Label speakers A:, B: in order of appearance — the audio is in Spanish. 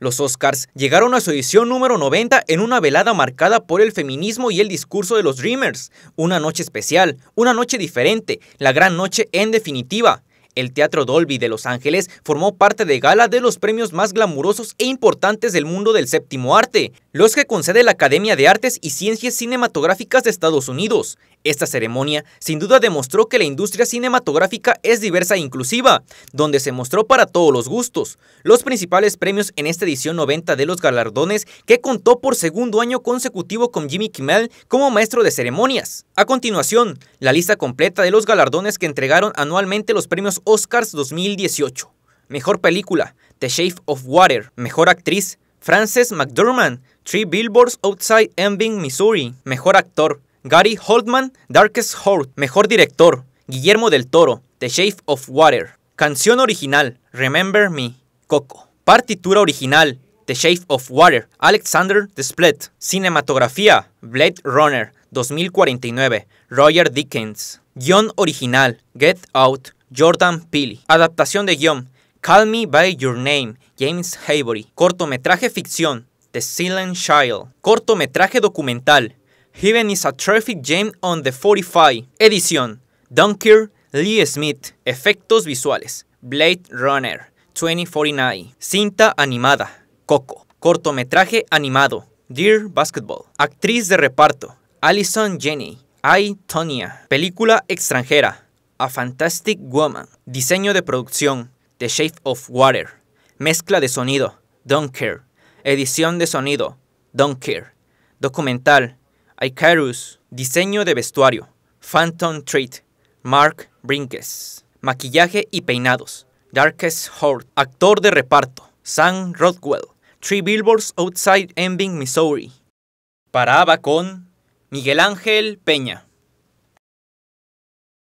A: Los Oscars llegaron a su edición número 90 en una velada marcada por el feminismo y el discurso de los Dreamers. Una noche especial, una noche diferente, la gran noche en definitiva. El Teatro Dolby de Los Ángeles formó parte de gala de los premios más glamurosos e importantes del mundo del séptimo arte, los que concede la Academia de Artes y Ciencias Cinematográficas de Estados Unidos. Esta ceremonia sin duda demostró que la industria cinematográfica es diversa e inclusiva, donde se mostró para todos los gustos. Los principales premios en esta edición 90 de los galardones que contó por segundo año consecutivo con Jimmy Kimmel como maestro de ceremonias. A continuación, la lista completa de los galardones que entregaron anualmente los premios Oscars 2018. Mejor película, The Shape of Water. Mejor actriz, Frances McDormand, Three Billboards Outside Ebbing, Missouri. Mejor actor, Gary Holtman, Darkest Heart. Mejor director, Guillermo del Toro, The Shape of Water. Canción original, Remember Me, Coco. Partitura original, The Shape of Water, Alexander Split Cinematografía, Blade Runner, 2049, Roger Dickens. Guión original, Get Out, Jordan Pili. Adaptación de guión, Call Me By Your Name, James Haybury. Cortometraje ficción, The Silent Child. Cortometraje documental, Heaven is a Traffic Jam on the 45. Edición, Dunkirk, Lee Smith. Efectos visuales, Blade Runner 2049. Cinta animada, Coco. Cortometraje animado, Dear Basketball. Actriz de reparto, Alison Jenny. I, Tonya. Película extranjera. A Fantastic Woman, diseño de producción, The Shape of Water, mezcla de sonido, Don't Care, edición de sonido, Don't Care, documental, Icarus, diseño de vestuario, Phantom Treat, Mark Brinkes, maquillaje y peinados, Darkest Horde, actor de reparto, Sam Rothwell, Three Billboards Outside Enving, Missouri. Paraba con Miguel Ángel Peña.